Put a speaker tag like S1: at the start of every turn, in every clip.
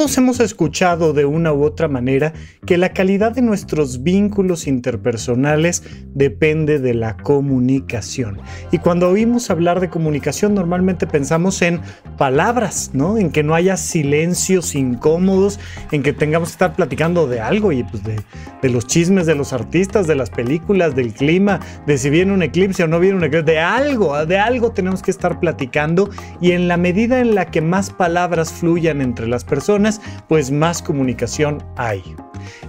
S1: Todos hemos escuchado de una u otra manera que la calidad de nuestros vínculos interpersonales depende de la comunicación. Y cuando oímos hablar de comunicación normalmente pensamos en palabras, ¿no? En que no haya silencios incómodos, en que tengamos que estar platicando de algo y pues de, de los chismes de los artistas, de las películas, del clima, de si viene un eclipse o no viene un eclipse, de algo, de algo tenemos que estar platicando y en la medida en la que más palabras fluyan entre las personas, pues más comunicación hay.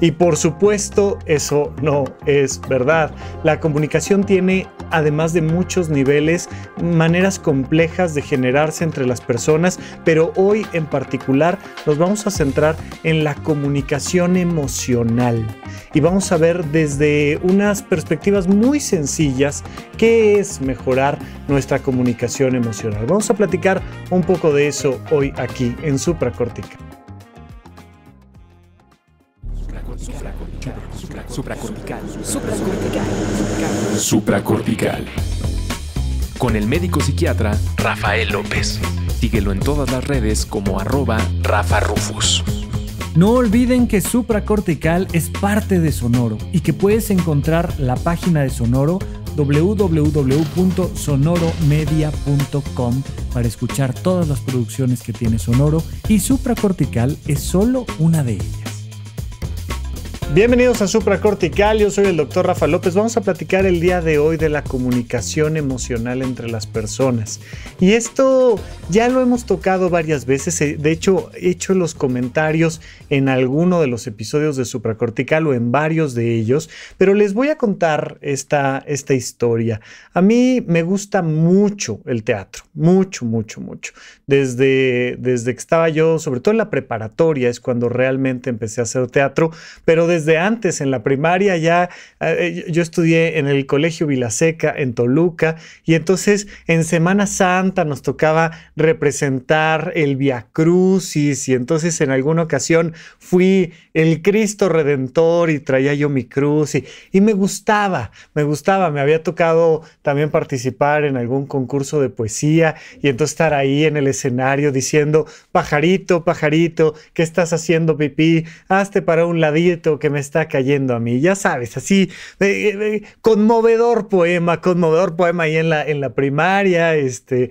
S1: Y por supuesto, eso no es verdad. La comunicación tiene, además de muchos niveles, maneras complejas de generarse entre las personas, pero hoy en particular nos vamos a centrar en la comunicación emocional. Y vamos a ver desde unas perspectivas muy sencillas qué es mejorar nuestra comunicación emocional. Vamos a platicar un poco de eso hoy aquí en Supracortica. supracortical, supracortical, supracortical, Con el médico psiquiatra Rafael López. Síguelo en todas las redes como arroba Rafa Rufus. No olviden que Supracortical es parte de Sonoro y que puedes encontrar la página de Sonoro www.sonoromedia.com para escuchar todas las producciones que tiene Sonoro y Supracortical es solo una de ellas. Bienvenidos a Supracortical, yo soy el doctor Rafa López. Vamos a platicar el día de hoy de la comunicación emocional entre las personas. Y esto ya lo hemos tocado varias veces, eh, de hecho he hecho los comentarios en alguno de los episodios de Supracortical o en varios de ellos, pero les voy a contar esta, esta historia. A mí me gusta mucho el teatro, mucho, mucho, mucho. Desde, desde que estaba yo, sobre todo en la preparatoria, es cuando realmente empecé a hacer teatro, pero desde antes, en la primaria ya, ah, eh, yo estudié en el Colegio Vilaseca, en Toluca, y entonces en Semana Santa nos tocaba representar el Via Crucis, y entonces en alguna ocasión fui el Cristo Redentor y traía yo mi cruz, y, y me gustaba, me gustaba, me había tocado también participar en algún concurso de poesía, y entonces estar ahí en el escenario diciendo, pajarito, pajarito, ¿qué estás haciendo pipí? Hazte para un ladito que me está cayendo a mí. Ya sabes, así, conmovedor poema, conmovedor poema ahí en la, en la primaria, este,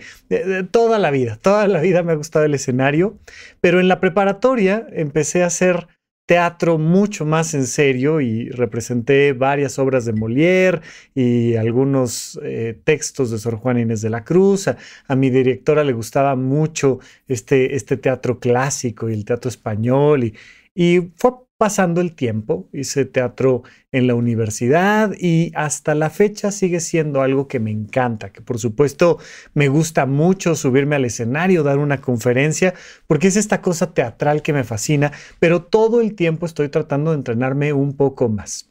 S1: toda la vida, toda la vida me ha gustado el escenario, pero en la preparatoria empecé a hacer teatro mucho más en serio y representé varias obras de Molière y algunos eh, textos de Sor Juan Inés de la Cruz. A, mi directora le gustaba mucho este, este teatro clásico y el teatro español y, y fue pasando el tiempo. Hice teatro en la universidad y hasta la fecha sigue siendo algo que me encanta, que por supuesto me gusta mucho subirme al escenario, dar una conferencia, porque es esta cosa teatral que me fascina, pero todo el tiempo estoy tratando de entrenarme un poco más.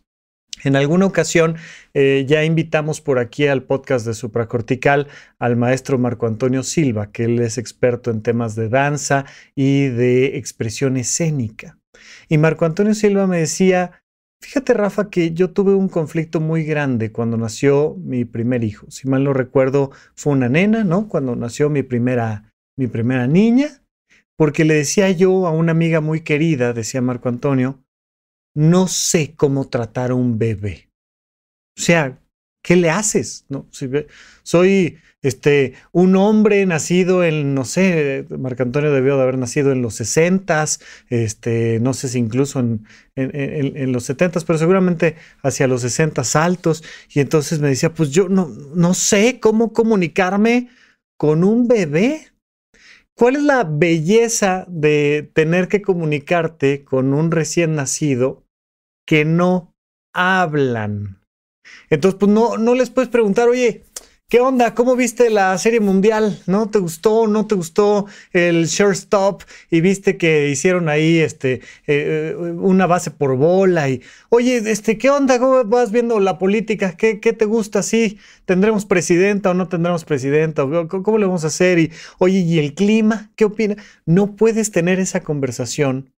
S1: En alguna ocasión eh, ya invitamos por aquí al podcast de Supracortical al maestro Marco Antonio Silva, que él es experto en temas de danza y de expresión escénica. Y Marco Antonio Silva me decía, fíjate Rafa que yo tuve un conflicto muy grande cuando nació mi primer hijo. Si mal no recuerdo, fue una nena, ¿no? Cuando nació mi primera, mi primera niña, porque le decía yo a una amiga muy querida, decía Marco Antonio, no sé cómo tratar a un bebé. O sea, ¿Qué le haces? ¿No? soy este, un hombre nacido en, no sé, Marco Antonio debió de haber nacido en los 60, este, no sé si incluso en, en, los 70, pero seguramente hacia los 60 altos. Y entonces me decía, pues yo no, no sé cómo comunicarme con un bebé. ¿Cuál es la belleza de tener que comunicarte con un recién nacido que no hablan? Entonces, pues no, les puedes preguntar, oye, ¿Qué onda? ¿Cómo viste la serie mundial? ¿No te gustó? ¿No te gustó el shortstop? Y viste que hicieron ahí este, eh, eh, una base por bola. Y, Oye, este, ¿qué onda? ¿Cómo vas viendo la política? ¿Qué, te gusta? ¿Sí? ¿Tendremos presidenta o no tendremos presidenta? ¿Cómo, ¿Cómo, le vamos a hacer? Y, Oye, ¿y el clima? ¿Qué opina? No puedes tener esa conversación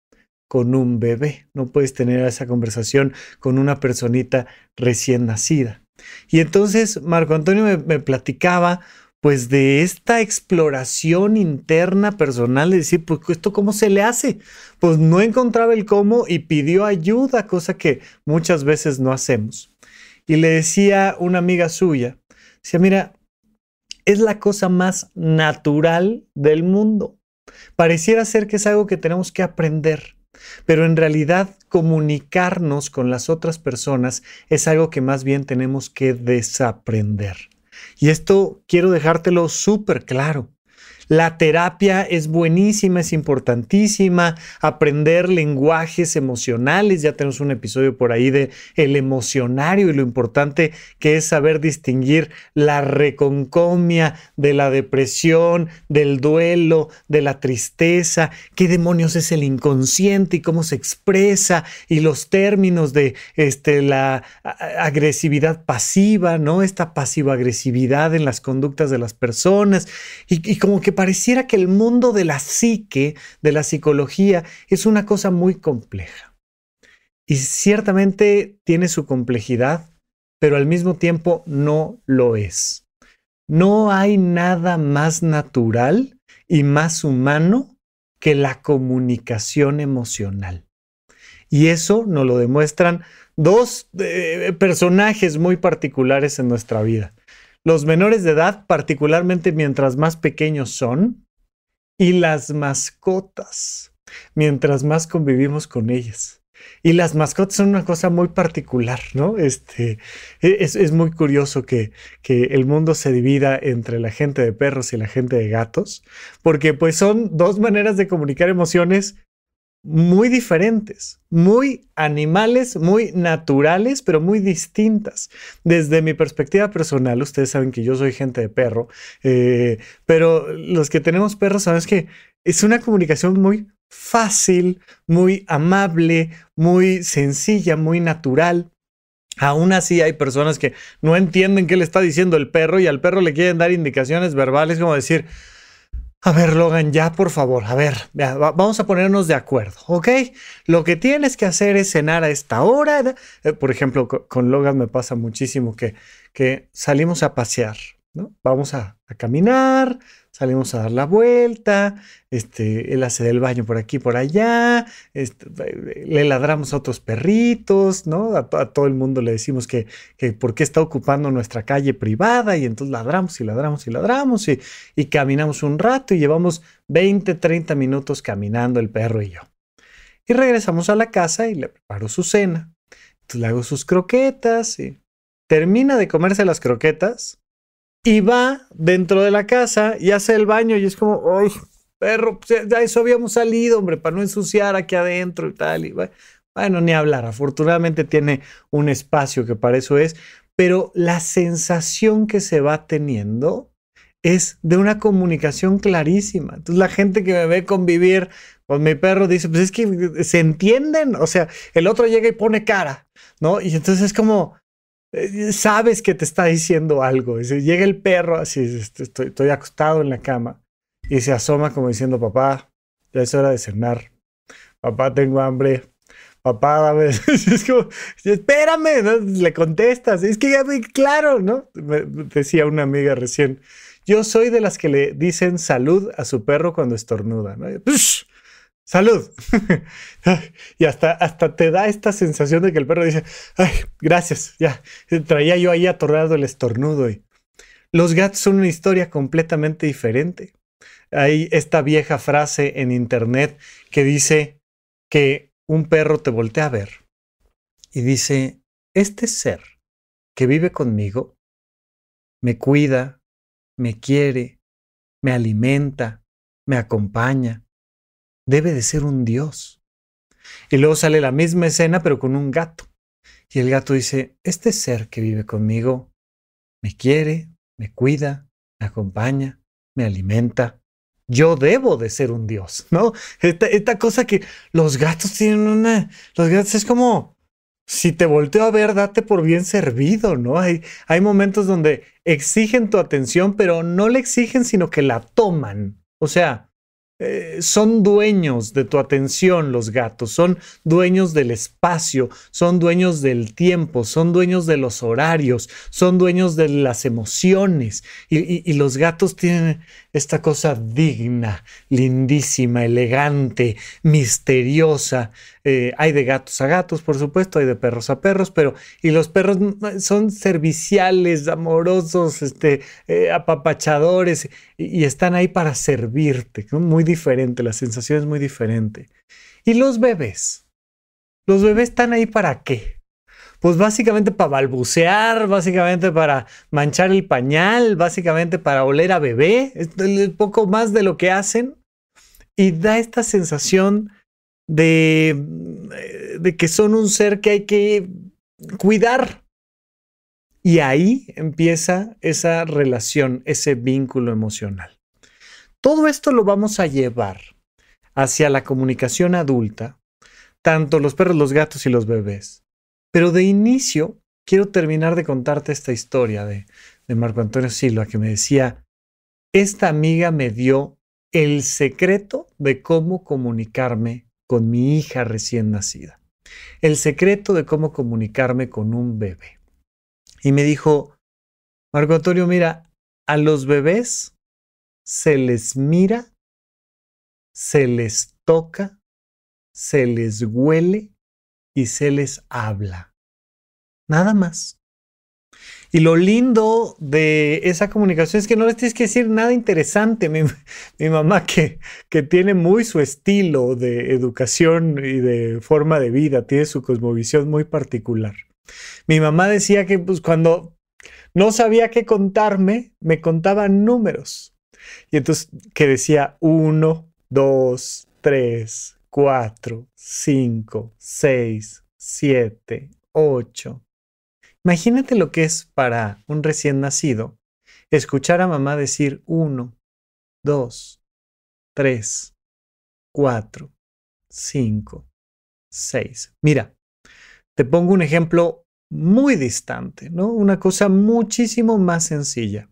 S1: con un bebé, no puedes tener esa conversación con una personita recién nacida. Y entonces Marco Antonio me, platicaba pues de esta exploración interna personal, de decir, pues esto cómo se le hace. Pues no encontraba el cómo y pidió ayuda, cosa que muchas veces no hacemos. Y le decía una amiga suya, decía, mira, es la cosa más natural del mundo. Pareciera ser que es algo que tenemos que aprender. Pero en realidad comunicarnos con las otras personas es algo que más bien tenemos que desaprender. Y esto quiero dejártelo súper claro. La terapia es buenísima, es importantísima. Aprender lenguajes emocionales. Ya tenemos un episodio por ahí de el emocionario y lo importante que es saber distinguir la reconcomia de la depresión, del duelo, de la tristeza. ¿Qué demonios es el inconsciente y cómo se expresa? Y los términos de este, la agresividad pasiva, ¿no? Esta pasiva agresividad en las conductas de las personas. Y, como que pareciera que el mundo de la psique, de la psicología, es una cosa muy compleja. Y ciertamente tiene su complejidad, pero al mismo tiempo no lo es. No hay nada más natural y más humano que la comunicación emocional. Y eso nos lo demuestran dos eh, personajes muy particulares en nuestra vida los menores de edad, particularmente mientras más pequeños son, y las mascotas, mientras más convivimos con ellas. Y las mascotas son una cosa muy particular, ¿no? Este, e, es, muy curioso que, que, el mundo se divida entre la gente de perros y la gente de gatos, porque pues son dos maneras de comunicar emociones muy diferentes, muy animales, muy naturales, pero muy distintas. Desde mi perspectiva personal, ustedes saben que yo soy gente de perro, eh, pero los que tenemos perros saben que es una comunicación muy fácil, muy amable, muy sencilla, muy natural. Aún así hay personas que no entienden qué le está diciendo el perro y al perro le quieren dar indicaciones verbales como decir, a ver, Logan, ya por favor, a ver, vamos a ponernos de acuerdo, ¿ok? Lo que tienes que hacer es cenar a esta hora. Eh, por ejemplo, con, Logan me pasa muchísimo que, que salimos a pasear, ¿no? Vamos a caminar, salimos a dar la vuelta, este, él hace del baño por aquí por allá, este, le ladramos a otros perritos, ¿no? A, todo el mundo le decimos que, que, por qué está ocupando nuestra calle privada y entonces ladramos y ladramos y ladramos y, y caminamos un rato y llevamos 20, 30 minutos caminando el perro y yo. Y regresamos a la casa y le preparo su cena. Entonces le hago sus croquetas y termina de comerse las croquetas y va dentro de la casa y hace el baño y es como, ¡ay, perro! Pues, ya eso habíamos salido, hombre, para no ensuciar aquí adentro y tal. Y bueno, ni hablar. Afortunadamente tiene un espacio que para eso es, pero la sensación que se va teniendo es de una comunicación clarísima. Entonces la gente que me ve convivir con mi perro dice, pues es que se entienden, o sea, el otro llega y pone cara, ¿no? Y entonces es como, eh, sabes que te está diciendo algo. llega el perro, así, este, estoy, acostado en la cama y se asoma como diciendo, papá, ya es hora de cenar. Papá, tengo hambre. Papá, dame. es como, espérame, le contestas. Es que ya, claro, ¿no? decía una amiga recién. Yo soy de las que le dicen salud a su perro cuando estornuda. ¿no? salud. y hasta, hasta te da esta sensación de que el perro dice, ay, gracias, ya, traía yo ahí atorrado el estornudo. Y... Los gatos son una historia completamente diferente. Hay esta vieja frase en internet que dice que un perro te voltea a ver y dice, este ser que vive conmigo me cuida, me quiere, me alimenta, me acompaña, debe de ser un dios. Y luego sale la misma escena pero con un gato. Y el gato dice, este ser que vive conmigo me quiere, me cuida, me acompaña, me alimenta. Yo debo de ser un dios, ¿no? Esta, cosa que los gatos tienen una... Los gatos es como, si te volteo a ver, date por bien servido, ¿no? Hay, hay, momentos donde exigen tu atención, pero no la exigen, sino que la toman. O sea, eh, son dueños de tu atención los gatos, son dueños del espacio, son dueños del tiempo, son dueños de los horarios, son dueños de las emociones. Y, los gatos tienen esta cosa digna, lindísima, elegante, misteriosa. Eh, hay de gatos a gatos, por supuesto, hay de perros a perros, pero y los perros mm, son serviciales, amorosos, este, eh, apapachadores y, están ahí para servirte, ¿no? muy diferente, la sensación es muy diferente. ¿Y los bebés? ¿Los bebés están ahí para qué? Pues básicamente para balbucear, básicamente para manchar el pañal, básicamente para oler a bebé, es poco más de lo que hacen. Y da esta sensación de, mm, de que son un ser que hay que cuidar. Y ahí empieza esa relación, ese vínculo emocional. Todo esto lo vamos a llevar hacia la comunicación adulta, tanto los perros, los gatos y los bebés. Pero de inicio, quiero terminar de contarte esta historia de, Marco Antonio Silva que me decía, esta amiga me dio el secreto de cómo comunicarme con mi hija recién nacida, el secreto de cómo comunicarme con un bebé. Y me dijo, Marco Antonio, mira, a los bebés se les mira, se les toca, se les huele y se les habla. Nada más. Y lo lindo de esa comunicación es que no les tienes que decir nada interesante. Mi, mamá, que, tiene muy su estilo de educación y de forma de vida, tiene su cosmovisión muy particular. Mi mamá decía que pues, cuando no sabía qué contarme, me contaba números. Y entonces que decía 1, 2, 3, 4, 5, 6, 7, 8. Imagínate lo que es para un recién nacido escuchar a mamá decir 1, 2, 3, 4, 5, 6. Mira, te pongo un ejemplo muy distante, ¿no? Una cosa muchísimo más sencilla.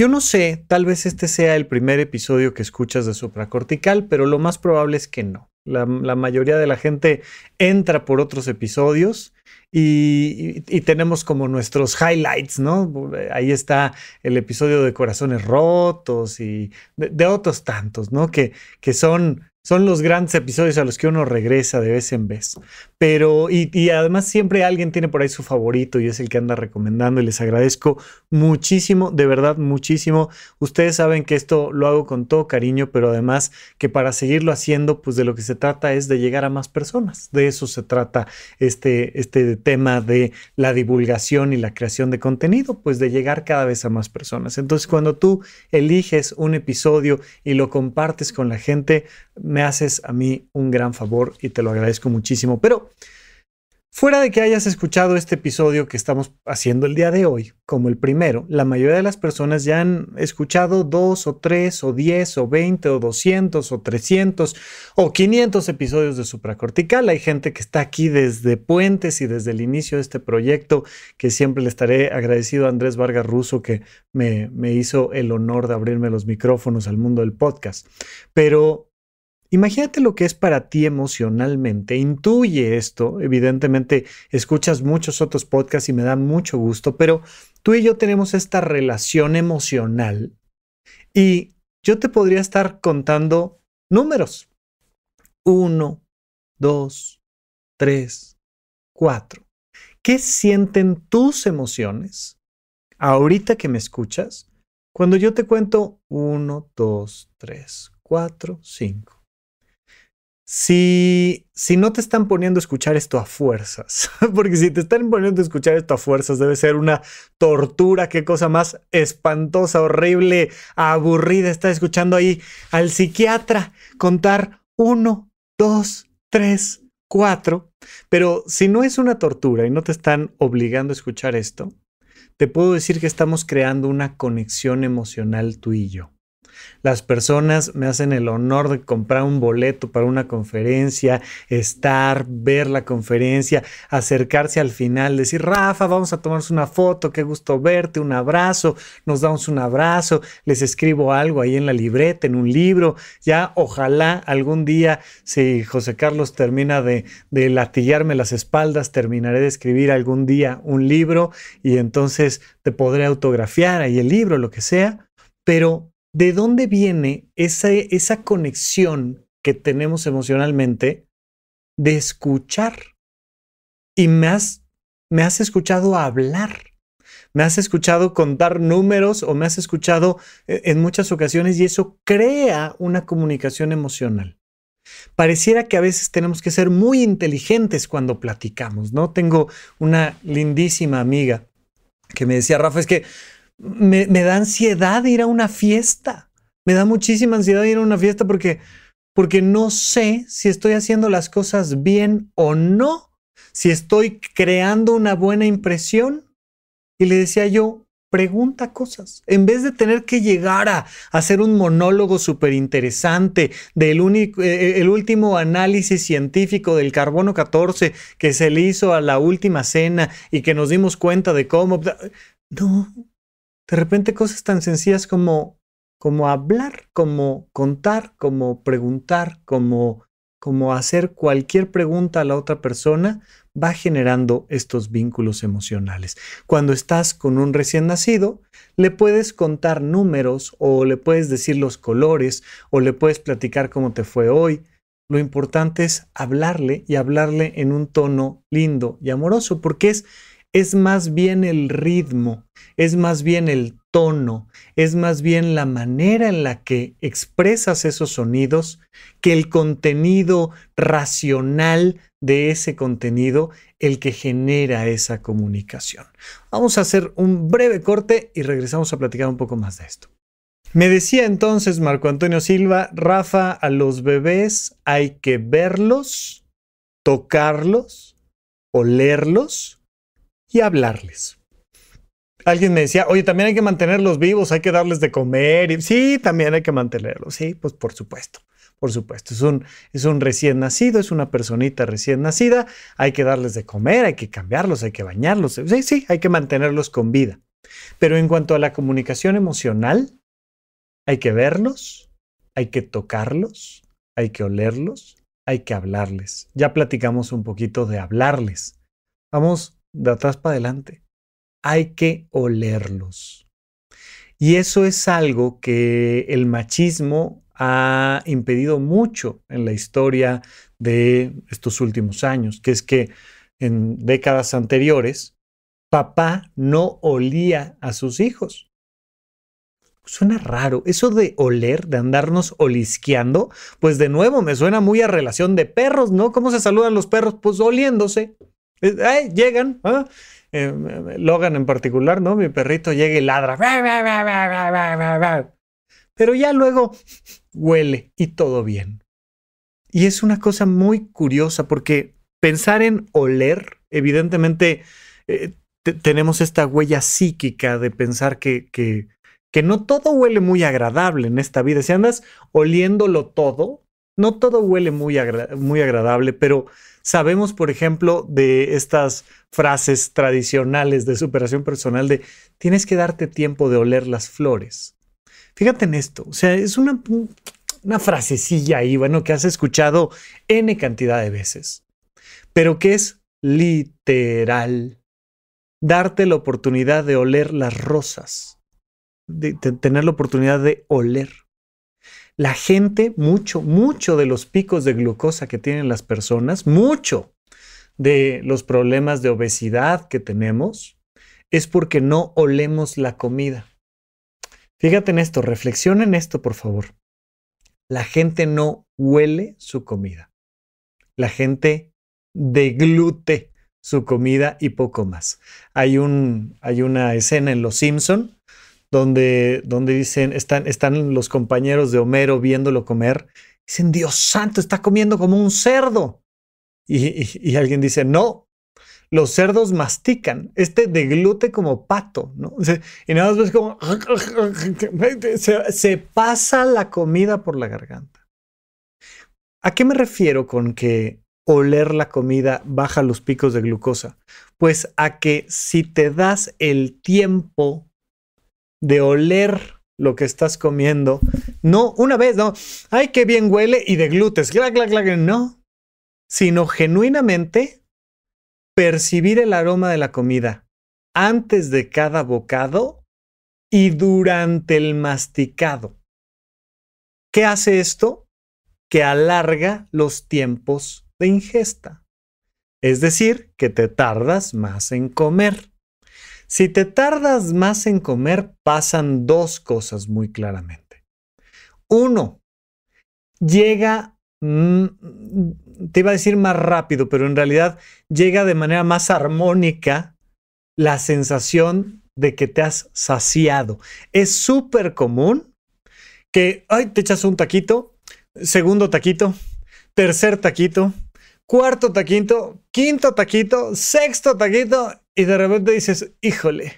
S1: Yo no sé, tal vez este sea el primer episodio que escuchas de supracortical, pero lo más probable es que no. La, mayoría de la gente entra por otros episodios y, tenemos como nuestros highlights, ¿no? Ahí está el episodio de corazones rotos y de, otros tantos, ¿no? Que, que son son los grandes episodios a los que uno regresa de vez en vez. Pero, y, además siempre alguien tiene por ahí su favorito y es el que anda recomendando y les agradezco muchísimo, de verdad muchísimo. Ustedes saben que esto lo hago con todo cariño, pero además que para seguirlo haciendo, pues de lo que se trata es de llegar a más personas. De eso se trata este, este tema de la divulgación y la creación de contenido, pues de llegar cada vez a más personas. Entonces, cuando tú eliges un episodio y lo compartes con la gente, me haces a mí un gran favor y te lo agradezco muchísimo. Pero fuera de que hayas escuchado este episodio que estamos haciendo el día de hoy, como el primero, la mayoría de las personas ya han escuchado dos o tres o diez o veinte o doscientos o trescientos o quinientos episodios de supracortical. Hay gente que está aquí desde Puentes y desde el inicio de este proyecto, que siempre le estaré agradecido a Andrés Vargas Russo que me, me hizo el honor de abrirme los micrófonos al mundo del podcast. Pero Imagínate lo que es para ti emocionalmente. Intuye esto. Evidentemente, escuchas muchos otros podcasts y me da mucho gusto, pero tú y yo tenemos esta relación emocional y yo te podría estar contando números. Uno, dos, tres, cuatro. ¿Qué sienten tus emociones ahorita que me escuchas? Cuando yo te cuento uno, dos, tres, cuatro, cinco si, no te están poniendo a escuchar esto a fuerzas, porque si te están poniendo a escuchar esto a fuerzas debe ser una tortura, qué cosa más espantosa, horrible, aburrida, estar escuchando ahí al psiquiatra contar uno, dos, tres, cuatro, pero si no es una tortura y no te están obligando a escuchar esto, te puedo decir que estamos creando una conexión emocional tú y yo. Las personas me hacen el honor de comprar un boleto para una conferencia, estar, ver la conferencia, acercarse al final, decir, Rafa, vamos a tomarnos una foto, qué gusto verte, un abrazo, nos damos un abrazo, les escribo algo ahí en la libreta, en un libro, ya ojalá algún día, si José Carlos termina de, de latillarme las espaldas, terminaré de escribir algún día un libro y entonces te podré autografiar ahí el libro, lo que sea, pero ¿de dónde viene esa, esa conexión que tenemos emocionalmente de escuchar? Y me has, me has escuchado hablar me has escuchado contar números o me has escuchado eh, en muchas ocasiones y eso crea una comunicación emocional. Pareciera que a veces tenemos que ser muy inteligentes cuando platicamos, ¿no? Tengo una lindísima amiga que me decía, Rafa, es que me, da ansiedad ir a una fiesta. Me da muchísima ansiedad ir a una fiesta porque, porque no sé si estoy haciendo las cosas bien o no, si estoy creando una buena impresión. Y le decía yo, pregunta cosas. En vez de tener que llegar a hacer un monólogo súper interesante del único, eh, eh, el último análisis científico del carbono 14 que se le hizo a la última cena y que nos dimos cuenta de cómo... No, de repente cosas tan sencillas como, como hablar, como contar, como preguntar, como, como hacer cualquier pregunta a la otra persona, va generando estos vínculos emocionales. Cuando estás con un recién nacido, le puedes contar números o le puedes decir los colores o le puedes platicar cómo te fue hoy. Lo importante es hablarle y hablarle en un tono lindo y amoroso porque es es más bien el ritmo, es más bien el tono, es más bien la manera en la que expresas esos sonidos que el contenido racional de ese contenido el que genera esa comunicación. Vamos a hacer un breve corte y regresamos a platicar un poco más de esto. Me decía entonces Marco Antonio Silva, Rafa, a los bebés hay que verlos, tocarlos, olerlos y hablarles. Alguien me decía, oye, también hay que mantenerlos vivos, hay que darles de comer. sí, también hay que mantenerlos. Sí, pues por supuesto, por supuesto. Es un, es un recién nacido, es una personita recién nacida. Hay que darles de comer, hay que cambiarlos, hay que bañarlos. Sí, sí, hay que mantenerlos con vida. Pero en cuanto a la comunicación emocional, hay que verlos, hay que tocarlos, hay que olerlos, hay que hablarles. Ya platicamos un poquito de hablarles. Vamos de atrás para adelante. Hay que olerlos. Y eso es algo que el machismo ha impedido mucho en la historia de estos últimos años, que es que en décadas anteriores, papá no olía a sus hijos. Suena raro, eso de oler, de andarnos olisqueando, pues de nuevo me suena muy a relación de perros, ¿no? ¿Cómo se saludan los perros? Pues oliéndose llegan. ¿ah? Eh, Logan en particular, ¿no? Mi perrito llega y ladra. Pero ya luego huele y todo bien. Y es una cosa muy curiosa porque pensar en oler, evidentemente eh, tenemos esta huella psíquica de pensar que, que, que no todo huele muy agradable en esta vida. Si andas oliéndolo todo, no todo huele muy, muy agradable, pero sabemos, por ejemplo, de estas frases tradicionales de superación personal de tienes que darte tiempo de oler las flores. Fíjate en esto, o sea, es una, frasecilla ahí, bueno, que has escuchado N cantidad de veces, pero que es literal. Darte la oportunidad de oler las rosas, de tener la oportunidad de oler. La gente, mucho, mucho de los picos de glucosa que tienen las personas, mucho de los problemas de obesidad que tenemos, es porque no olemos la comida. Fíjate en esto, reflexiona en esto, por favor. La gente no huele su comida. La gente deglute su comida y poco más. Hay, un, hay una escena en Los Simpson donde, donde dicen, están, están los compañeros de Homero viéndolo comer, dicen, Dios santo, está comiendo como un cerdo. Y, alguien dice, no, los cerdos mastican, este deglute como pato, ¿no? y nada más ves como, se pasa la comida por la garganta. ¿A qué me refiero con que oler la comida baja los picos de glucosa? Pues a que si te das el tiempo de oler lo que estás comiendo. No, una vez, no. Ay, qué bien huele y de glutes. Gla, gla, gla, no. Sino genuinamente percibir el aroma de la comida antes de cada bocado y durante el masticado. ¿Qué hace esto? Que alarga los tiempos de ingesta. Es decir, que te tardas más en comer. Si te tardas más en comer, pasan dos cosas muy claramente. Uno, llega, mm, te iba a decir más rápido, pero en realidad llega de manera más armónica la sensación de que te has saciado. Es súper común que, ay, te echas un taquito, segundo taquito, tercer taquito, cuarto taquito, quinto taquito, sexto taquito y de repente dices, híjole,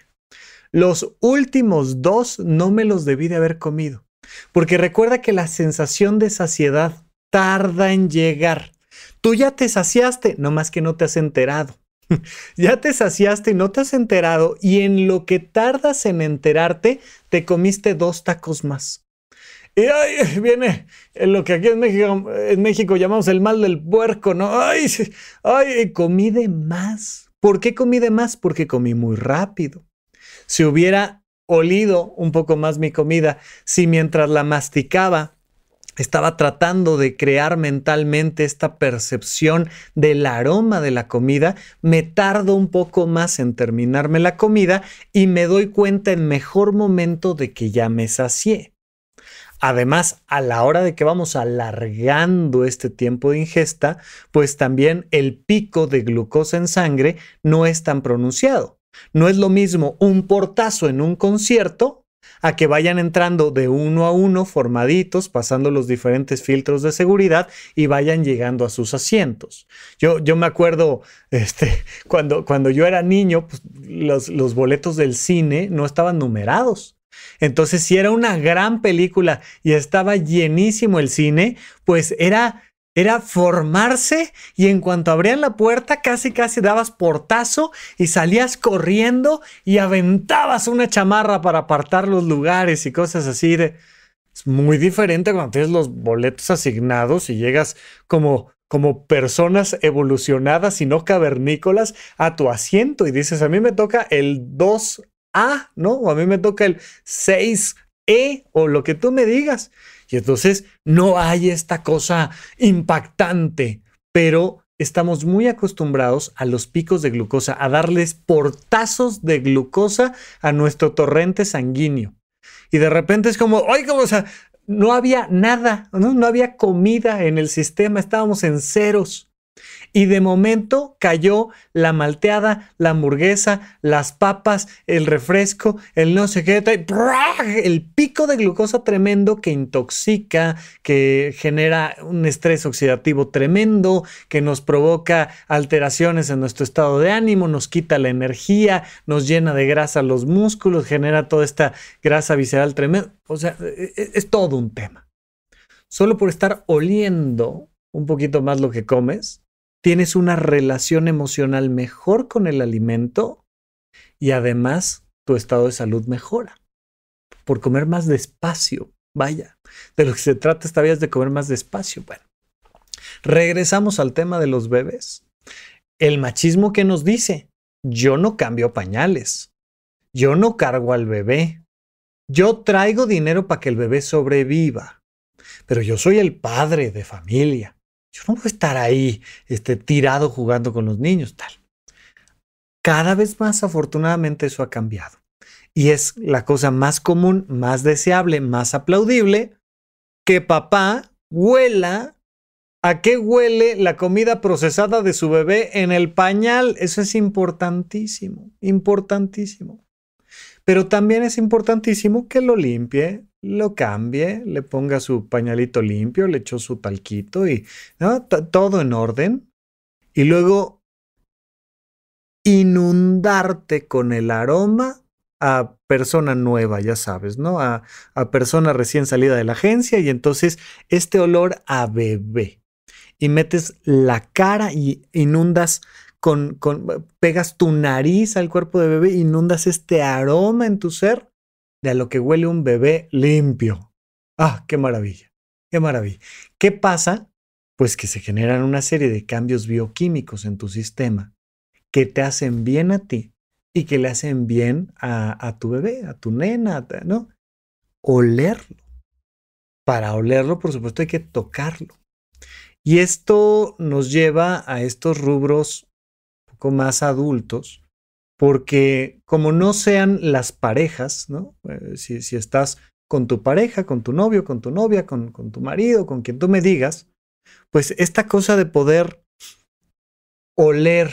S1: los últimos dos no me los debí de haber comido. Porque recuerda que la sensación de saciedad tarda en llegar. Tú ya te saciaste, nomás que no te has enterado. ya te saciaste y no te has enterado y en lo que tardas en enterarte, te comiste dos tacos más. Y ahí viene lo que aquí en México, en México llamamos el mal del puerco, ¿no? Ay, ay, comí de más ¿Por qué comí de más? Porque comí muy rápido. Si hubiera olido un poco más mi comida, si mientras la masticaba estaba tratando de crear mentalmente esta percepción del aroma de la comida, me tardo un poco más en terminarme la comida y me doy cuenta en mejor momento de que ya me sacié. Además, a la hora de que vamos alargando este tiempo de ingesta, pues también el pico de glucosa en sangre no es tan pronunciado. No es lo mismo un portazo en un concierto a que vayan entrando de uno a uno formaditos, pasando los diferentes filtros de seguridad y vayan llegando a sus asientos. Yo, me acuerdo, este, cuando, yo era niño, pues, los boletos del cine no estaban numerados. Entonces, si era una gran película y estaba llenísimo el cine, pues era era formarse y en cuanto abrían la puerta casi casi dabas portazo y salías corriendo y aventabas una chamarra para apartar los lugares y cosas así de... Es muy diferente cuando tienes los boletos asignados y llegas como como personas evolucionadas y no cavernícolas a tu asiento y dices, a mí me toca el 2 a, ah, ¿no? a mí me toca el 6E o lo que tú me digas. Y entonces no hay esta cosa impactante, pero estamos muy acostumbrados a los picos de glucosa, a darles portazos de glucosa a nuestro torrente sanguíneo. Y de repente es como, oiga, o sea, no había nada, ¿no? no había comida en el sistema, estábamos en ceros. Y de momento cayó la malteada, la hamburguesa, las papas, el refresco, el no sé qué, el pico de glucosa tremendo que intoxica, que genera un estrés oxidativo tremendo, que nos provoca alteraciones en nuestro estado de ánimo, nos quita la energía, nos llena de grasa los músculos, genera toda esta grasa visceral tremenda. O sea, e, e, es todo un tema. Solo por estar oliendo un poquito más lo que comes, tienes una relación emocional mejor con el alimento y además tu estado de salud mejora por comer más despacio. Vaya, de lo que se trata esta vez es de comer más despacio. Bueno, regresamos al tema de los bebés. El machismo que nos dice, yo no cambio pañales, yo no cargo al bebé, yo traigo dinero para que el bebé sobreviva, pero yo soy el padre de familia. Yo no voy estar ahí este, tirado jugando con los niños, tal. Cada vez más, afortunadamente, eso ha cambiado. Y es la cosa más común, más deseable, más aplaudible, que papá huela a qué huele la comida procesada de su bebé en el pañal. Eso es importantísimo, importantísimo. Pero también es importantísimo que lo limpie, lo cambie, le ponga su pañalito limpio, le echó su talquito y todo en orden. Y luego inundarte con el aroma a persona nueva, ya sabes, ¿no? A, persona recién salida de la agencia y entonces este olor a bebé. Y metes la cara y inundas con, con, pegas tu nariz al cuerpo de bebé, inundas este aroma en tu ser de a lo que huele un bebé limpio. ¡Ah, qué maravilla! ¡Qué maravilla! ¿Qué pasa? Pues que se generan una serie de cambios bioquímicos en tu sistema que te hacen bien a ti y que le hacen bien a, a tu bebé, a tu nena, ¿no? Olerlo. Para olerlo, por supuesto, hay que tocarlo. Y esto nos lleva a estos rubros un poco más adultos, porque como no sean las parejas, eh, si, estás con tu pareja, con tu novio, con tu novia, con, tu marido, con quien tú me digas, pues esta cosa de poder oler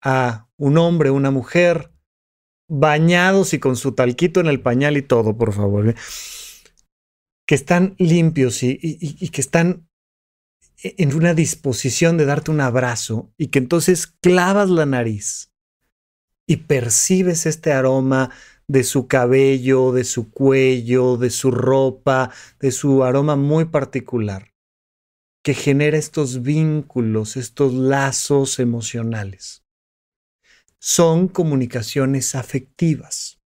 S1: a un hombre, una mujer, bañados y con su talquito en el pañal y todo, por favor, ¿eh? que están limpios y que están e, en una disposición de darte un abrazo y que entonces clavas la nariz y percibes este aroma de su cabello, de su cuello, de su ropa, de su aroma muy particular, que genera estos vínculos, estos lazos emocionales. Son comunicaciones afectivas.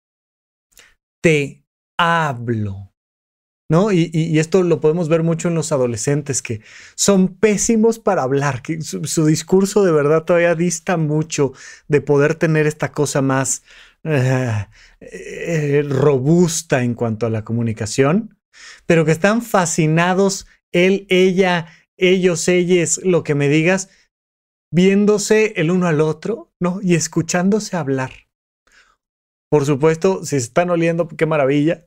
S1: Te hablo. ¿no? Y, esto lo podemos ver mucho en los adolescentes que son pésimos para hablar, que su, discurso de verdad todavía dista mucho de poder tener esta cosa más eh, eh, robusta en cuanto a la comunicación, pero que están fascinados él, ella, ellos, ellas, lo que me digas, viéndose el uno al otro, ¿no? Y escuchándose hablar. Por supuesto, si se están oliendo, qué maravilla,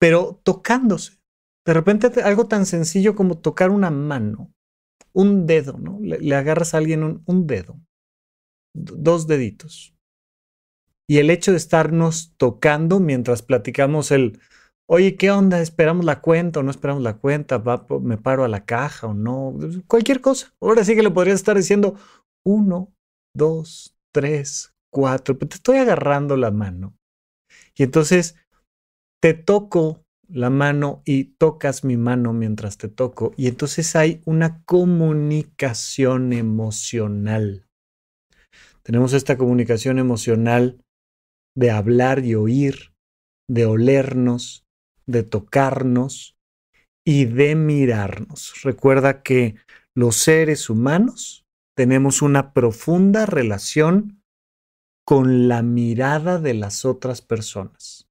S1: pero tocándose. De repente algo tan sencillo como tocar una mano, un dedo, ¿no? Le, agarras a alguien un, dedo, dos deditos. Y el hecho de estarnos tocando mientras platicamos el, oye, ¿qué onda? ¿Esperamos la cuenta o no esperamos la cuenta? ¿Me paro a la caja o no? Cualquier cosa. Ahora sí que le podrías estar diciendo, uno, dos, tres, cuatro, te estoy agarrando la mano. Y entonces te toco la mano y tocas mi mano mientras te toco. Y entonces hay una comunicación emocional. Tenemos esta comunicación emocional de hablar y oír, de olernos, de tocarnos y de mirarnos. Recuerda que los seres humanos tenemos una profunda relación con la mirada de las otras personas.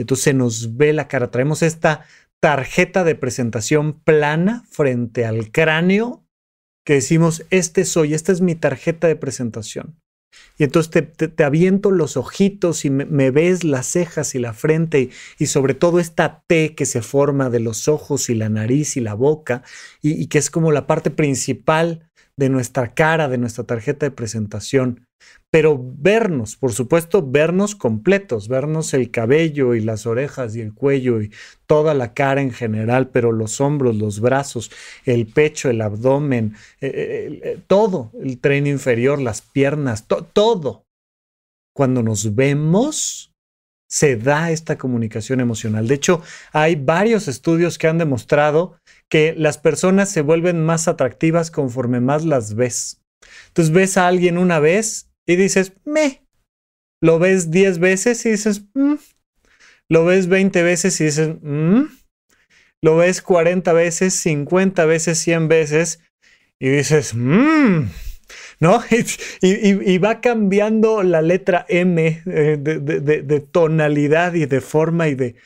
S1: Entonces se nos ve la cara, traemos esta tarjeta de presentación plana frente al cráneo que decimos, este soy, esta es mi tarjeta de presentación. Y entonces te, aviento los ojitos y me, ves las cejas y la frente y, sobre todo esta T que se forma de los ojos y la nariz y la boca y que es como la parte principal de nuestra cara, de nuestra tarjeta de presentación pero vernos, por supuesto, vernos completos, vernos el cabello y las orejas y el cuello y toda la cara en general, pero los hombros, los brazos, el pecho, el abdomen, eh, eh, eh, todo, el tren inferior, las piernas, todo. Cuando nos vemos, se da esta comunicación emocional. De hecho, hay varios estudios que han demostrado que las personas se vuelven más atractivas conforme más las ves. Entonces ves a alguien una vez y dices, me. Lo ves 10 veces y dices, mm. Lo ves 20 veces y dices, mm. Lo ves 40 veces, 50 veces, 100 veces y dices, mmm. ¿no? Y, va cambiando la letra M eh, de, de, tonalidad y de forma y de,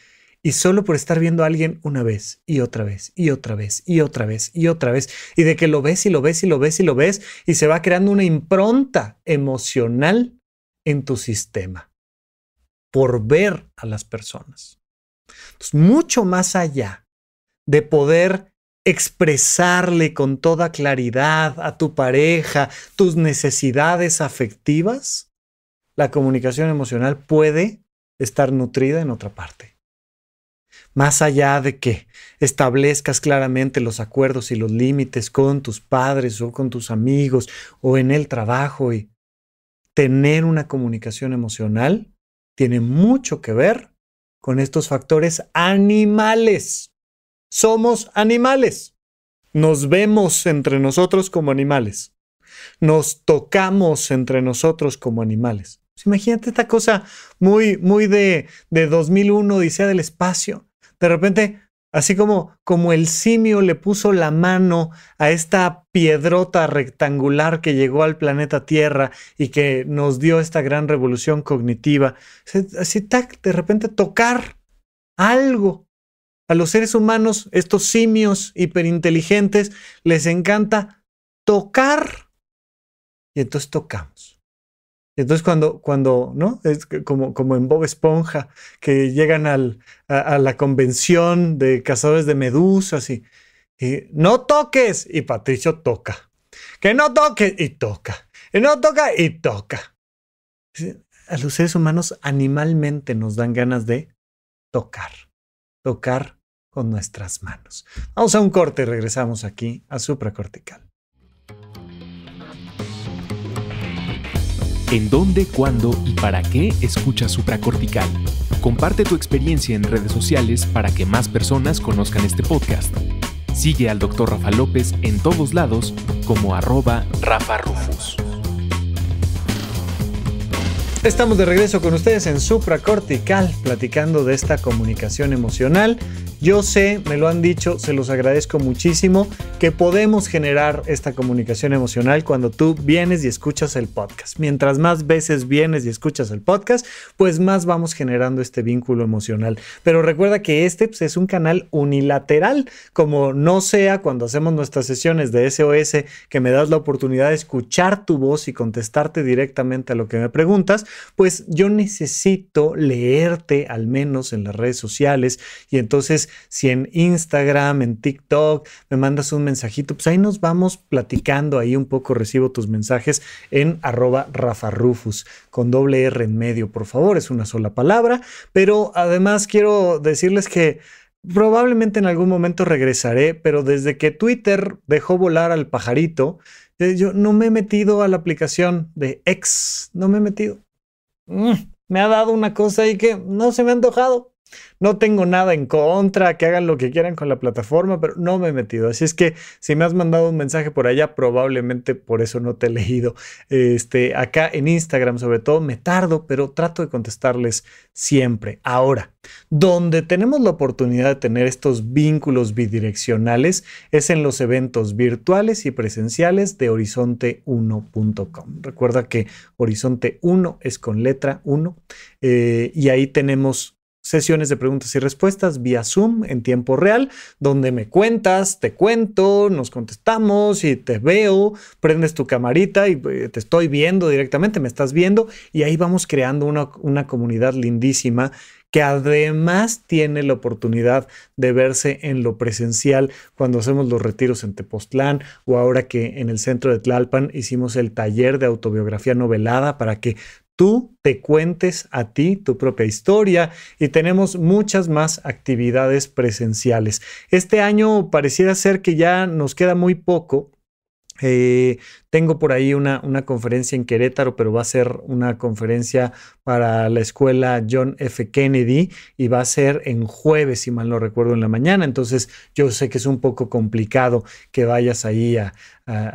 S1: y solo por estar viendo a alguien una vez y otra vez y otra vez y otra vez y otra vez, y de que lo ves y lo ves y lo ves y lo ves, y se va creando una impronta emocional en tu sistema por ver a las personas. mucho más allá de poder expresarle con toda claridad a tu pareja tus necesidades afectivas, la comunicación emocional puede estar nutrida en otra parte más allá de que establezcas claramente los acuerdos y los límites con tus padres o con tus amigos o en el trabajo y tener una comunicación emocional tiene mucho que ver con estos factores animales. Somos animales. Nos vemos entre nosotros como animales. Nos tocamos entre nosotros como animales. Pues imagínate esta cosa muy, muy de, de 2001, dice del Espacio. De repente, así como, como el simio le puso la mano a esta piedrota rectangular que llegó al planeta Tierra y que nos dio esta gran revolución cognitiva, así tac, de repente tocar algo. A los seres humanos, estos simios hiperinteligentes, les encanta tocar. Y entonces tocamos. Entonces cuando, cuando, ¿no? Es como, como en Bob Esponja, que llegan al, a, la convención de cazadores de medusas y, y, no toques, y Patricio toca. Que no toques, y toca. Que no toca, y toca. A los seres humanos animalmente nos dan ganas de tocar, tocar con nuestras manos. Vamos a un corte y regresamos aquí a supracortical. en dónde, cuándo y para qué escuchas supracortical. Comparte tu experiencia en redes sociales para que más personas conozcan este podcast. Sigue al Dr. Rafa López en todos lados como arroba Rafa Rufus. Estamos de regreso con ustedes en Supracortical, platicando de esta comunicación emocional yo sé, me lo han dicho, se los agradezco muchísimo, que podemos generar esta comunicación emocional cuando tú vienes y escuchas el podcast. Mientras más veces vienes y escuchas el podcast, pues más vamos generando este vínculo emocional. Pero recuerda que este pues, es un canal unilateral, como no sea cuando hacemos nuestras sesiones de SOS que me das la oportunidad de escuchar tu voz y contestarte directamente a lo que me preguntas, pues yo necesito leerte al menos en las redes sociales y entonces si en Instagram, en TikTok, me mandas un mensajito, pues ahí nos vamos platicando ahí un poco, recibo tus mensajes en arroba con doble R en medio, por favor, es una sola palabra, pero además quiero decirles que... Probablemente en algún momento regresaré, pero desde que Twitter dejó volar al pajarito, eh, yo no me he metido a la aplicación de X, no me he metido. Mm, me ha dado una cosa ahí que no se me ha antojado. No tengo nada en contra, que hagan lo que quieran con la plataforma, pero no me he metido. Así es que si me has mandado un mensaje por allá, probablemente por eso no te he leído. Este, acá en Instagram sobre todo me tardo, pero trato de contestarles siempre. Ahora, donde tenemos la oportunidad de tener estos vínculos bidireccionales es en los eventos virtuales y presenciales de horizonte1.com. Recuerda que Horizonte 1 es con letra 1 eh, y ahí tenemos sesiones de preguntas y respuestas vía Zoom en tiempo real, donde me cuentas, te cuento, nos contestamos y te veo, prendes tu camarita y eh, te estoy viendo directamente, me estás viendo y ahí vamos creando una, comunidad lindísima que además tiene la oportunidad de verse en lo presencial cuando hacemos los retiros en Tepoztlán o ahora que en el centro de Tlalpan hicimos el taller de autobiografía novelada para que tú te cuentes a ti tu propia historia y tenemos muchas más actividades presenciales. Este año pareciera ser que ya nos queda muy poco. Eh, tengo por ahí una, una, conferencia en Querétaro, pero va a ser una conferencia para la escuela John F. Kennedy y va a ser en jueves, si mal no recuerdo, en la mañana. Entonces yo sé que es un poco complicado que vayas ahí a,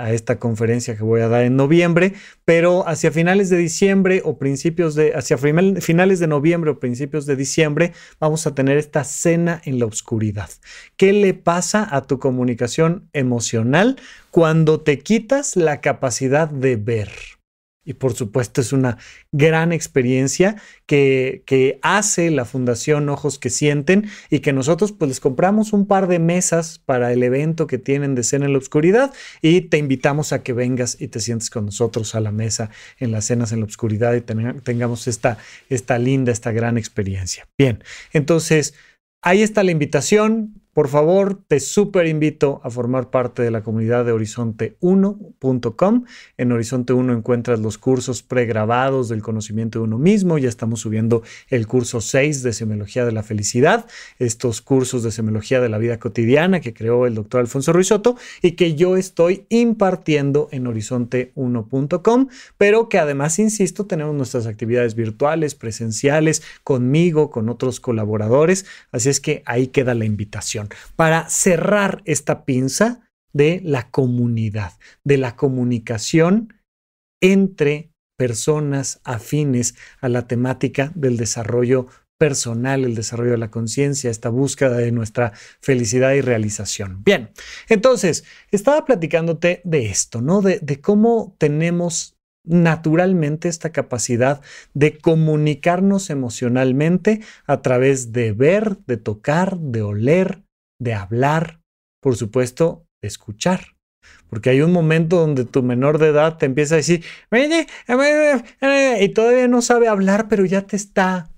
S1: esta conferencia que voy a dar en noviembre, pero hacia finales de diciembre o principios de, hacia finales de noviembre o principios de diciembre vamos a tener esta cena en la oscuridad. ¿Qué le pasa a tu comunicación emocional cuando te quitas la capacidad de ver? y por supuesto es una gran experiencia que, hace la Fundación Ojos que Sienten y que nosotros pues les compramos un par de mesas para el evento que tienen de Cena en la oscuridad y te invitamos a que vengas y te sientes con nosotros a la mesa en las Cenas en la oscuridad y tengamos esta, esta linda, esta gran experiencia. Bien, entonces... Ahí está la invitación por favor, te súper invito a formar parte de la comunidad de horizonte1.com. En Horizonte 1 encuentras los cursos pregrabados del conocimiento de uno mismo. Ya estamos subiendo el curso 6 de Semiología de la Felicidad, estos cursos de Semología de la Vida Cotidiana que creó el doctor Alfonso Ruizotto y que yo estoy impartiendo en horizonte1.com, pero que además, insisto, tenemos nuestras actividades virtuales, presenciales, conmigo, con otros colaboradores. Así es que ahí queda la invitación para cerrar esta pinza de la comunidad, de la comunicación entre personas afines a la temática del desarrollo personal, el desarrollo de la conciencia, esta búsqueda de nuestra felicidad y realización. Bien, entonces, estaba platicándote de esto, ¿no? de cómo tenemos naturalmente esta capacidad de comunicarnos emocionalmente a través de ver, de tocar, de oler, de hablar, por supuesto, de escuchar. Porque hay un momento donde tu menor de edad te empieza a decir, y todavía no sabe hablar, pero ya te está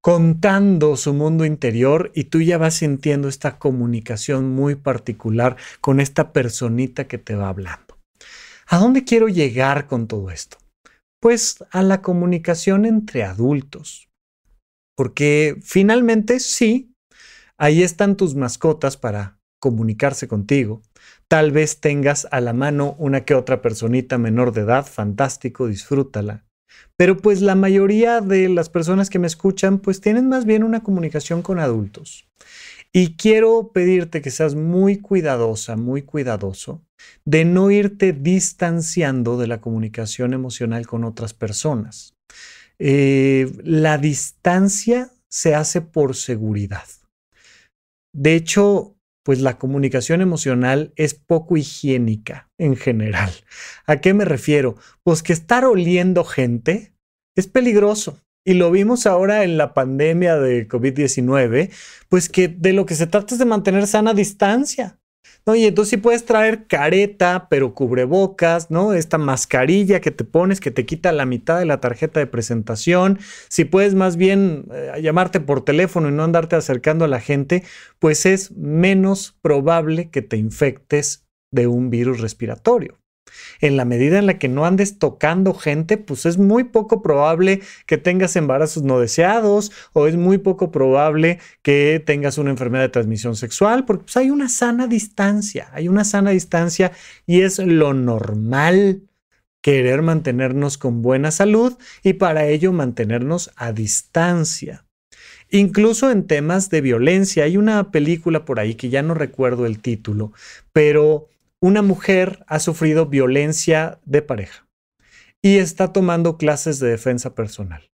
S1: contando su mundo interior y tú ya vas sintiendo esta comunicación muy particular con esta personita que te va hablando. ¿A dónde quiero llegar con todo esto? Pues a la comunicación entre adultos. Porque finalmente sí, Ahí están tus mascotas para comunicarse contigo. Tal vez tengas a la mano una que otra personita menor de edad, fantástico, disfrútala. Pero pues la mayoría de las personas que me escuchan pues tienen más bien una comunicación con adultos. Y quiero pedirte que seas muy cuidadosa, muy cuidadoso de no irte distanciando de la comunicación emocional con otras personas. Eh, la distancia se hace por seguridad. De hecho, pues la comunicación emocional es poco higiénica en general. ¿A qué me refiero? Pues que estar oliendo gente es peligroso. Y lo vimos ahora en la pandemia de COVID-19, pues que de lo que se trata es de mantener sana distancia. Oye, y entonces si puedes traer careta, pero cubrebocas, ¿no? Esta mascarilla que te pones que te quita la mitad de la tarjeta de presentación. Si puedes más bien eh, llamarte por teléfono y no andarte acercando a la gente, pues es menos probable que te infectes de un virus respiratorio. En la medida en la que no andes tocando gente, pues es muy poco probable que tengas embarazos no deseados o es muy poco probable que tengas una enfermedad de transmisión sexual, porque pues, hay una sana distancia, hay una sana distancia y es lo normal querer mantenernos con buena salud y para ello mantenernos a distancia. Incluso en temas de violencia, hay una película por ahí que ya no recuerdo el título, pero una mujer ha sufrido violencia de pareja y está tomando clases de defensa personal.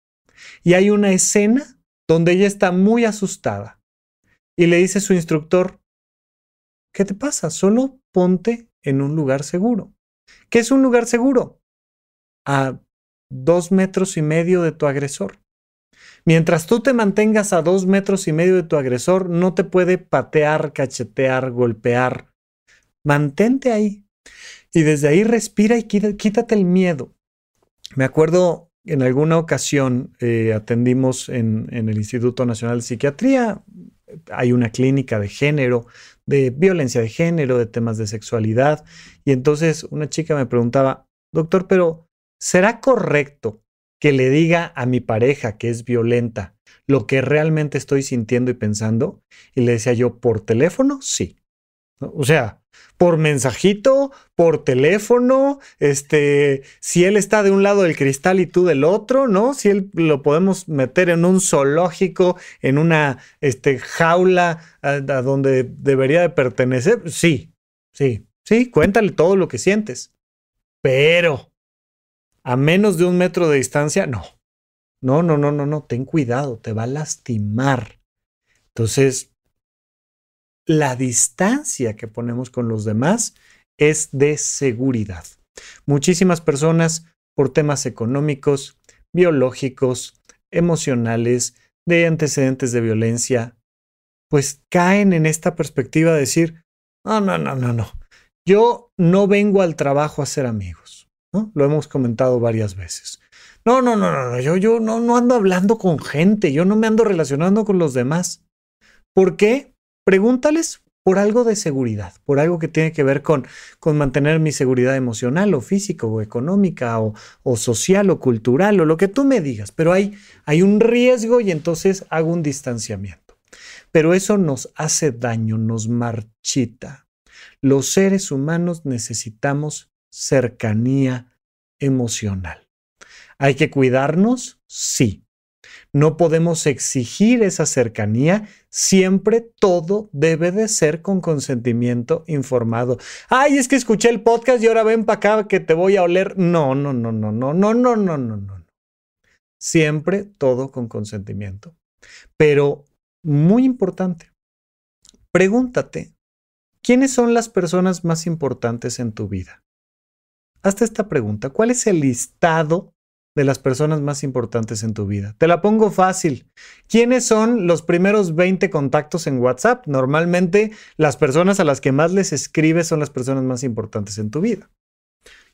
S1: Y hay una escena donde ella está muy asustada y le dice a su instructor, ¿qué te pasa? Solo ponte en un lugar seguro. ¿Qué es un lugar seguro? A dos metros y medio de tu agresor. Mientras tú te mantengas a dos metros y medio de tu agresor, no te puede patear, cachetear, golpear, Mantente ahí. Y desde ahí respira y quítate el miedo. Me acuerdo en alguna ocasión eh, atendimos en, en, el Instituto Nacional de Psiquiatría, hay una clínica de género, de violencia de género, de temas de sexualidad. Y entonces una chica me preguntaba, doctor, pero ¿será correcto que le diga a mi pareja que es violenta lo que realmente estoy sintiendo y pensando? Y le decía yo, por teléfono, sí. O sea, por mensajito, por teléfono, este, si él está de un lado del cristal y tú del otro, ¿no? Si él lo podemos meter en un zoológico, en una este, jaula a, donde debería de pertenecer, sí, sí, sí, cuéntale todo lo que sientes. Pero a menos de un metro de distancia, no. No, no, no, no, no, ten cuidado, te va a lastimar. Entonces, la distancia que ponemos con los demás es de seguridad. Muchísimas personas por temas económicos, biológicos, emocionales, de antecedentes de violencia, pues caen en esta perspectiva de decir, no, no, no, no, no, yo no vengo al trabajo a ser amigos, ¿no? Lo hemos comentado varias veces. No, no, no, no, no, yo, no, no ando hablando con gente, yo no me ando relacionando con los demás. ¿Por qué? pregúntales por algo de seguridad, por algo que tiene que ver con, mantener mi seguridad emocional o física o económica o, social o cultural o lo que tú me digas, pero hay, hay un riesgo y entonces hago un distanciamiento. Pero eso nos hace daño, nos marchita. Los seres humanos necesitamos cercanía emocional. ¿Hay que cuidarnos? Sí. No podemos exigir esa cercanía. Siempre todo debe de ser con consentimiento informado. Ay, es que escuché el podcast y ahora ven para acá que te voy a oler. No, no, no, no, no, no, no, no, no, no. Siempre todo con consentimiento. Pero muy importante, pregúntate, ¿quiénes son las personas más importantes en tu vida? Hasta esta pregunta. ¿Cuál es el listado de las personas más importantes en tu vida. Te la pongo fácil. ¿Quiénes son los primeros 20 contactos en WhatsApp? Normalmente las personas a las que más les escribes son las personas más importantes en tu vida.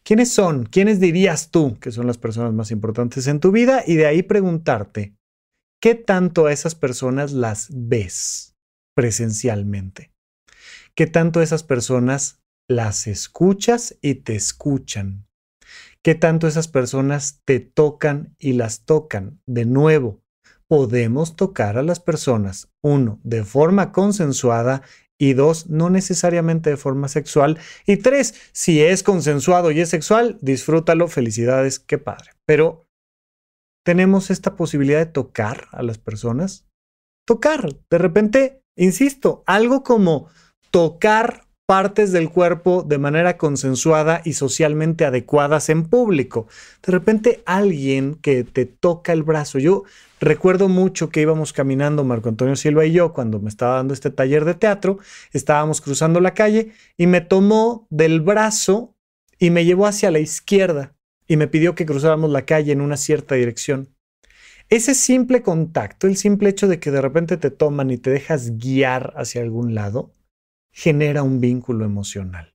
S1: ¿Quiénes son? ¿Quiénes dirías tú que son las personas más importantes en tu vida? Y de ahí preguntarte, ¿qué tanto a esas personas las ves presencialmente? ¿Qué tanto a esas personas las escuchas y te escuchan qué tanto esas personas te tocan y las tocan. De nuevo, podemos tocar a las personas, uno, de forma consensuada y dos, no necesariamente de forma sexual y tres, si es consensuado y es sexual, disfrútalo, felicidades, qué padre. Pero, ¿tenemos esta posibilidad de tocar a las personas? Tocar, de repente, insisto, algo como tocar partes del cuerpo de manera consensuada y socialmente adecuadas en público. De repente alguien que te toca el brazo. Yo recuerdo mucho que íbamos caminando Marco Antonio Silva y yo cuando me estaba dando este taller de teatro, estábamos cruzando la calle y me tomó del brazo y me llevó hacia la izquierda y me pidió que cruzáramos la calle en una cierta dirección. Ese simple contacto, el simple hecho de que de repente te toman y te dejas guiar hacia algún lado, genera un vínculo emocional.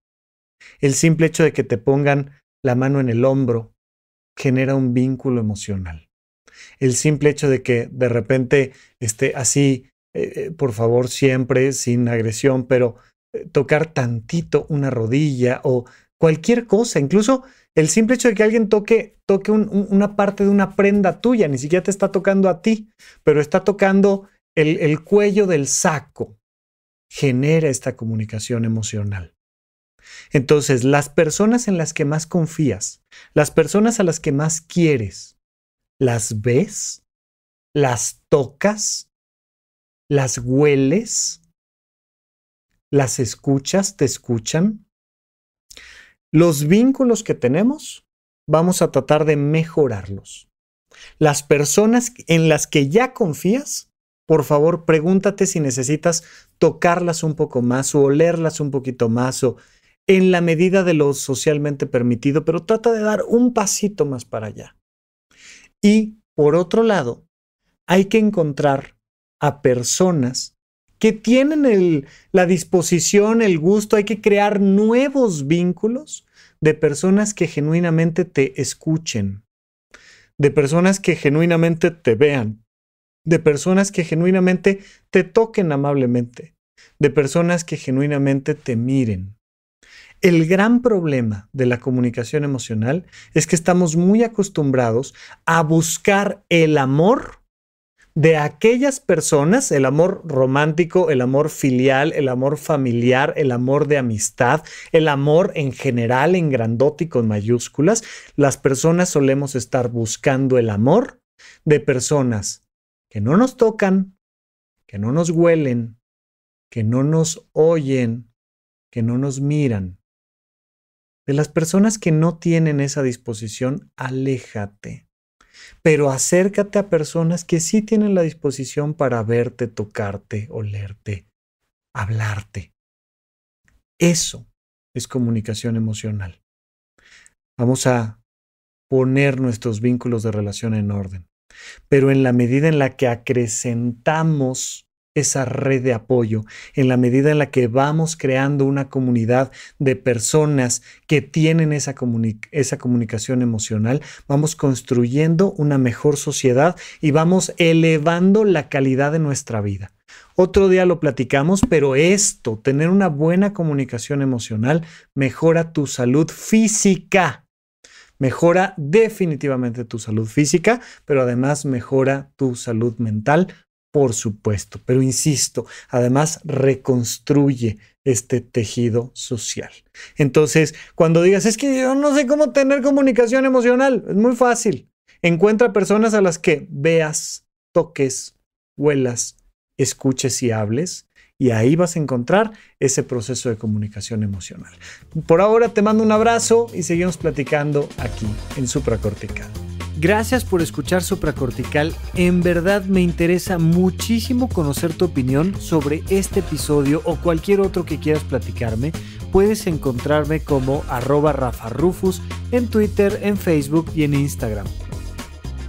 S1: El simple hecho de que te pongan la mano en el hombro genera un vínculo emocional. El simple hecho de que de repente esté así, eh, eh, por favor, siempre sin agresión, pero eh, tocar tantito una rodilla o cualquier cosa, incluso el simple hecho de que alguien toque, toque una parte de una prenda tuya, ni siquiera te está tocando a ti, pero está tocando el cuello del saco, genera esta comunicación emocional. Entonces, las personas en las que más confías, las personas a las que más quieres, ¿las ves? ¿Las tocas? ¿Las hueles? ¿Las escuchas? ¿Te escuchan? Los vínculos que tenemos, vamos a tratar de mejorarlos. Las personas en las que ya confías, por favor, pregúntate si necesitas tocarlas un poco más o olerlas un poquito más o en la medida de lo socialmente permitido, pero trata de dar un pasito más para allá. Y por otro lado, hay que encontrar a personas que tienen la disposición, el gusto, hay que crear nuevos vínculos de personas que genuinamente te escuchen, de personas que genuinamente te vean, de personas que genuinamente te toquen amablemente, de personas que genuinamente te miren. El gran problema de la comunicación emocional es que estamos muy acostumbrados a buscar el amor de aquellas personas, el amor romántico, el amor filial, el amor familiar, el amor de amistad, el amor en general, en grandote y con mayúsculas, las personas solemos estar buscando el amor de personas que no nos tocan, que no nos huelen, que no nos oyen, que no nos miran. De las personas que no tienen esa disposición, aléjate. Pero acércate a personas que sí tienen la disposición para verte, tocarte, olerte, hablarte. Eso es comunicación emocional. Vamos a poner nuestros vínculos de relación en orden. Pero en la medida en la que acrecentamos esa red de apoyo, en la medida en la que vamos creando una comunidad de personas que tienen esa, comunicación emocional, vamos construyendo una mejor sociedad y vamos elevando la calidad de nuestra vida. Otro día lo platicamos, pero esto, tener una buena comunicación emocional, mejora tu salud física. Mejora definitivamente tu salud física, pero además mejora tu salud mental, por supuesto. Pero insisto, además reconstruye este tejido social. Entonces, cuando digas, es que yo no sé cómo tener comunicación emocional, es muy fácil. Encuentra personas a las que veas, toques, huelas, escuches y hables y ahí vas a encontrar ese proceso de comunicación emocional. Por ahora te mando un abrazo y seguimos platicando aquí en Supracortical. Gracias por escuchar Supracortical. En verdad me interesa muchísimo conocer tu opinión sobre este episodio o cualquier otro que quieras platicarme. Puedes encontrarme como arroba Rafa Rufus en Twitter, en Facebook y en Instagram.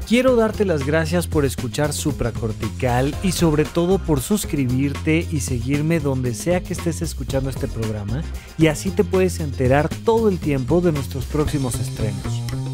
S1: Quiero darte las gracias por escuchar Supracortical y sobre todo por suscribirte y seguirme donde sea que estés escuchando este programa y así te puedes enterar todo el tiempo de nuestros próximos estrenos.